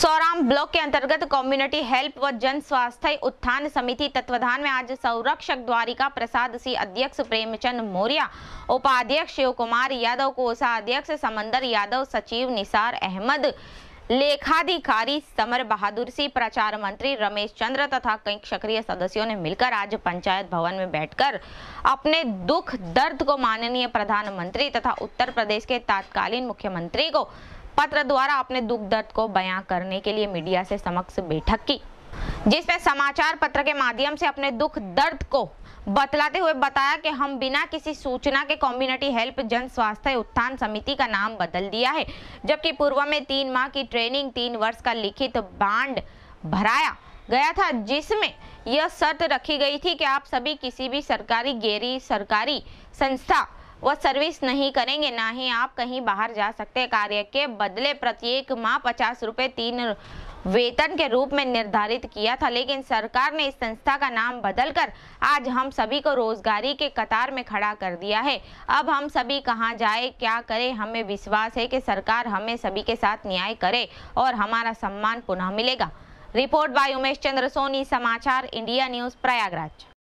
सौराम block के अंतर्गत community help व जन स्वास्थ्य उत्थान समिति तत्वाधान में आज संरक्षक द्वारिका प्रसाद सिंह अध्यक्ष प्रेमचंद मौर्या उपाध्यक्ष शिव कुमार यादव अध्यक्ष समंदर यादव सचिव निसार अहमद लेखाधिकारी समर बहादुर सिंह प्रचार मंत्री रमेश चंद्र तथा कई सक्रिय सदस्यों ने मिलकर आज पंचायत भवन में बैठकर अपने दुख दर्द को माननीय प्रधानमंत्री तथा उत्तर प्रदेश के तत्कालीन मुख्यमंत्री को पत्र द्वारा अपने दुख दर्द को बयां करने के लिए मीडिया से समक्ष बैठक की जिसमें समाचार पत्र के माध्यम से अपने दुख दर्द को बतलाते हुए बताया कि हम बिना किसी सूचना के कम्युनिटी हेल्प जन स्वास्थ्य उत्थान समिति का नाम बदल दिया है जबकि पूर्व में तीन माह की ट्रेनिंग तीन वर्ष का लिखित बांड भराया गया था जिसमें यह शर्त रखी गई थी कि आप सभी किसी भी सरकारी गैरी सरकारी संस्था वो सर्विस नहीं करेंगे ना ही आप कहीं बाहर जा सकते कार्य के बदले प्रत्येक माह पचास रुपये तीन वेतन के रूप में निर्धारित किया था लेकिन सरकार ने इस संस्था का नाम बदलकर आज हम सभी को रोजगारी के कतार में खड़ा कर दिया है अब हम सभी कहाँ जाए क्या करें हमें विश्वास है कि सरकार हमें सभी के साथ न्याय करे और हमारा सम्मान पुनः मिलेगा report by Umesh Chandra Soni Samachar India news Prayagraj